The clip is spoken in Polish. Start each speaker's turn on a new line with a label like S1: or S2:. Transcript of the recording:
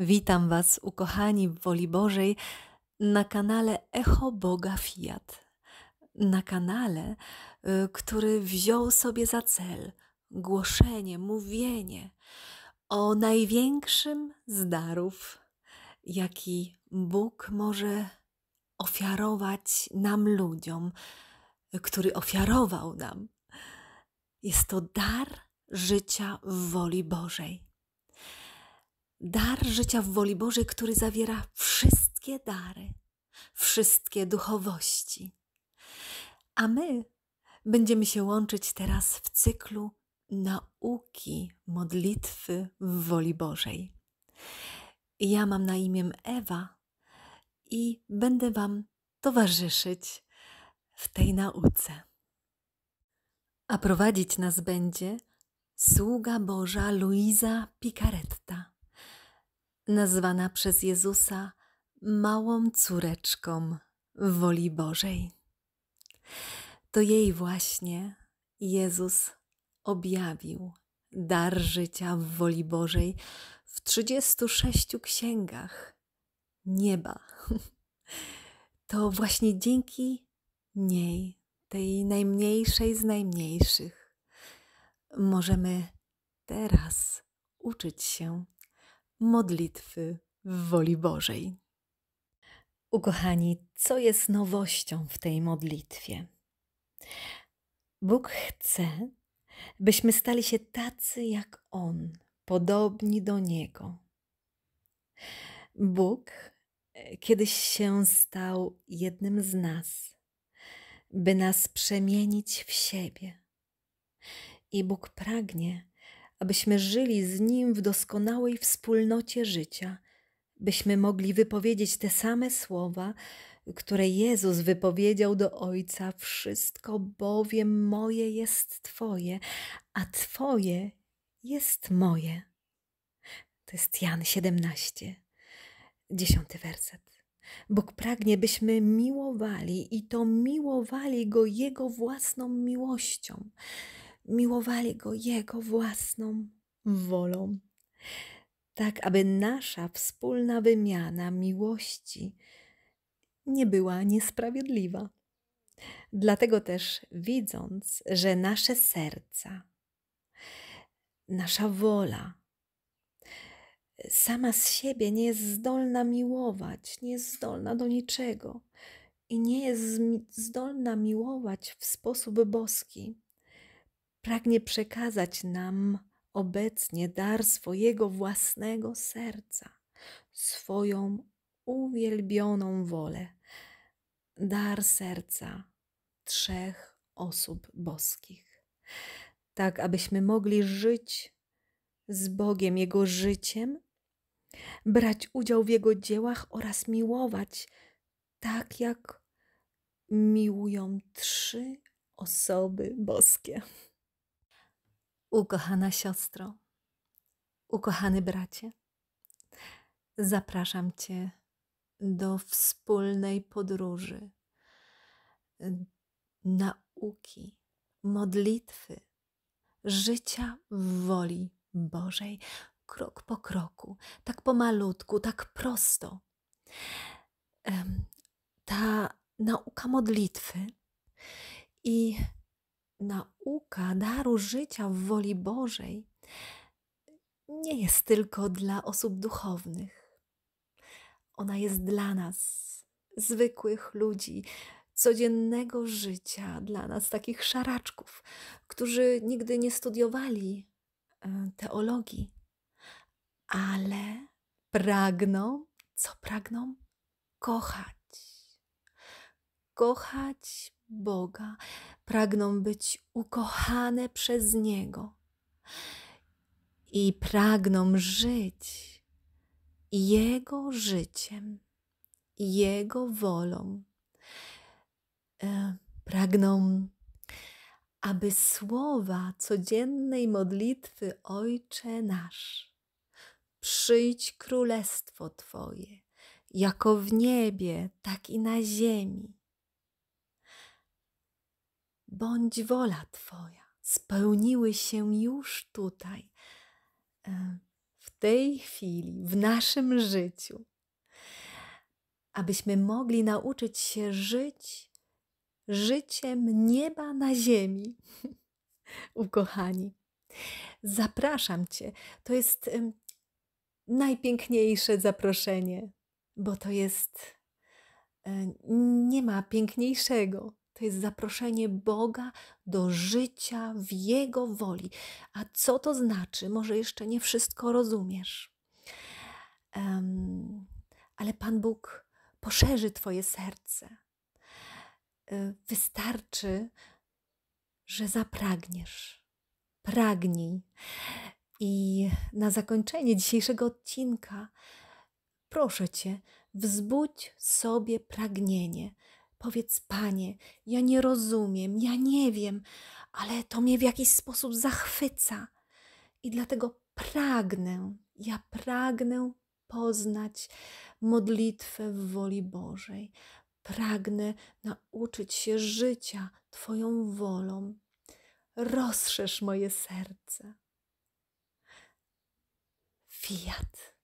S1: Witam Was, ukochani w Woli Bożej, na kanale Echo Boga Fiat. Na kanale, y, który wziął sobie za cel głoszenie, mówienie o największym z darów, jaki Bóg może ofiarować nam ludziom, który ofiarował nam. Jest to dar życia w woli Bożej dar życia w woli Bożej, który zawiera wszystkie dary, wszystkie duchowości. A my będziemy się łączyć teraz w cyklu nauki modlitwy w woli Bożej. Ja mam na imię Ewa i będę Wam towarzyszyć w tej nauce. A prowadzić nas będzie sługa Boża Luisa Picaretta nazwana przez Jezusa małą córeczką woli Bożej. To jej właśnie Jezus objawił dar życia w woli Bożej w 36 księgach nieba. To właśnie dzięki niej, tej najmniejszej z najmniejszych, możemy teraz uczyć się modlitwy w woli Bożej. Ukochani, co jest nowością w tej modlitwie? Bóg chce, byśmy stali się tacy jak On, podobni do Niego. Bóg e, kiedyś się stał jednym z nas, by nas przemienić w siebie. I Bóg pragnie, abyśmy żyli z Nim w doskonałej wspólnocie życia, byśmy mogli wypowiedzieć te same słowa, które Jezus wypowiedział do Ojca: Wszystko bowiem moje jest Twoje, a Twoje jest moje. To jest Jan 17, dziesiąty werset. Bóg pragnie, byśmy miłowali i to miłowali Go Jego własną miłością miłowali go jego własną wolą, tak aby nasza wspólna wymiana miłości nie była niesprawiedliwa. Dlatego też, widząc, że nasze serca, nasza wola, sama z siebie nie jest zdolna miłować, nie jest zdolna do niczego i nie jest zdolna miłować w sposób boski, pragnie przekazać nam obecnie dar swojego własnego serca, swoją uwielbioną wolę, dar serca trzech osób boskich, tak abyśmy mogli żyć z Bogiem, Jego życiem, brać udział w Jego dziełach oraz miłować tak, jak miłują trzy osoby boskie. Ukochana siostro, ukochany bracie, zapraszam Cię do wspólnej podróży, y, nauki, modlitwy, życia w woli Bożej, krok po kroku, tak pomalutku, tak prosto. Ta nauka modlitwy i nauka daru życia w woli Bożej nie jest tylko dla osób duchownych. Ona jest dla nas, zwykłych ludzi, codziennego życia, dla nas takich szaraczków, którzy nigdy nie studiowali e, teologii, ale pragną, co pragną? Kochać. Kochać Boga pragną być ukochane przez Niego i pragną żyć Jego życiem, Jego wolą. E, pragną, aby słowa codziennej modlitwy Ojcze nasz, przyjdź królestwo Twoje, jako w niebie, tak i na ziemi bądź wola Twoja, spełniły się już tutaj, e, w tej chwili, w naszym życiu, abyśmy mogli nauczyć się żyć życiem nieba na ziemi. Ukochani, zapraszam Cię. To jest najpiękniejsze zaproszenie, bo to jest e, nie ma piękniejszego to jest zaproszenie Boga do życia w Jego woli. A co to znaczy? Może jeszcze nie wszystko rozumiesz. Um, ale Pan Bóg poszerzy Twoje serce. E, wystarczy, że zapragniesz. Pragnij. I na zakończenie dzisiejszego odcinka, proszę Cię, wzbudź sobie pragnienie Powiedz, panie, ja nie rozumiem, ja nie wiem, ale to mnie w jakiś sposób zachwyca i dlatego pragnę, ja pragnę poznać modlitwę w woli Bożej. Pragnę nauczyć się życia Twoją wolą. Rozszerz moje serce. Fiat.